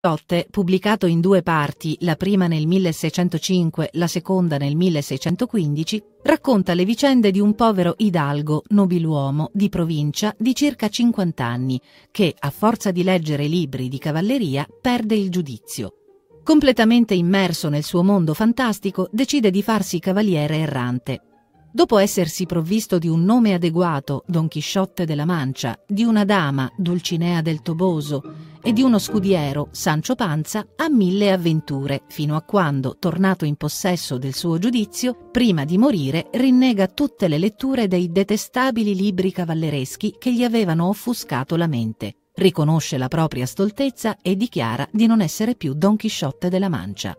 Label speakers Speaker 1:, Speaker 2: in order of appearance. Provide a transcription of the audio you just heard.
Speaker 1: Lotte, pubblicato in due parti, la prima nel 1605, la seconda nel 1615, racconta le vicende di un povero hidalgo, nobiluomo, di provincia, di circa 50 anni, che, a forza di leggere libri di cavalleria, perde il giudizio. Completamente immerso nel suo mondo fantastico, decide di farsi cavaliere errante. Dopo essersi provvisto di un nome adeguato, Don Chisciotte della Mancia, di una dama, Dulcinea del Toboso, e di uno scudiero, Sancio Panza, a mille avventure, fino a quando, tornato in possesso del suo giudizio, prima di morire rinnega tutte le letture dei detestabili libri cavallereschi che gli avevano offuscato la mente. Riconosce la propria stoltezza e dichiara di non essere più Don Chisciotte della Mancia.